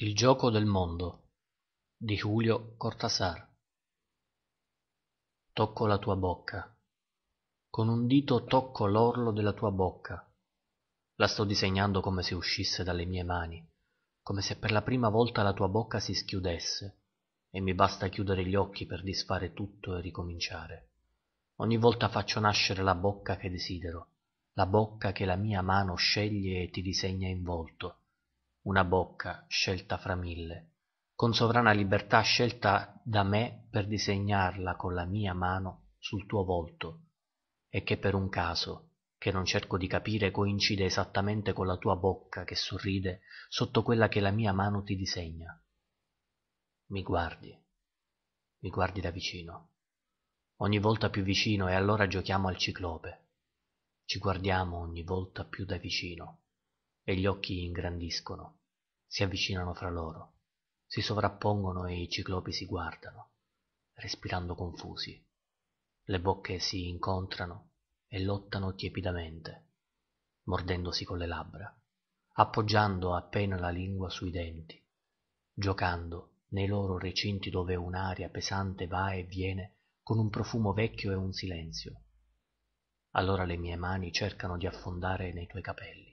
Il gioco del mondo di Julio Cortázar Tocco la tua bocca. Con un dito tocco l'orlo della tua bocca. La sto disegnando come se uscisse dalle mie mani, come se per la prima volta la tua bocca si schiudesse e mi basta chiudere gli occhi per disfare tutto e ricominciare. Ogni volta faccio nascere la bocca che desidero, la bocca che la mia mano sceglie e ti disegna in volto una bocca scelta fra mille con sovrana libertà scelta da me per disegnarla con la mia mano sul tuo volto e che per un caso che non cerco di capire coincide esattamente con la tua bocca che sorride sotto quella che la mia mano ti disegna mi guardi mi guardi da vicino ogni volta più vicino e allora giochiamo al ciclope ci guardiamo ogni volta più da vicino e gli occhi ingrandiscono, si avvicinano fra loro, si sovrappongono e i ciclopi si guardano, respirando confusi. Le bocche si incontrano e lottano tiepidamente, mordendosi con le labbra, appoggiando appena la lingua sui denti, giocando nei loro recinti dove un'aria pesante va e viene con un profumo vecchio e un silenzio. Allora le mie mani cercano di affondare nei tuoi capelli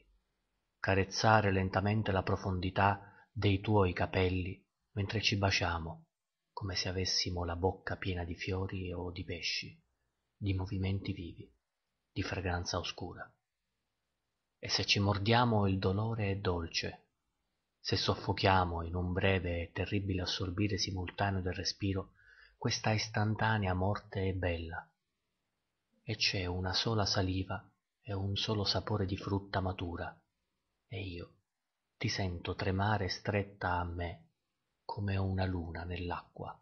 carezzare lentamente la profondità dei tuoi capelli mentre ci baciamo, come se avessimo la bocca piena di fiori o di pesci, di movimenti vivi, di fragranza oscura. E se ci mordiamo il dolore è dolce, se soffochiamo in un breve e terribile assorbire simultaneo del respiro, questa istantanea morte è bella. E c'è una sola saliva e un solo sapore di frutta matura e io ti sento tremare stretta a me come una luna nell'acqua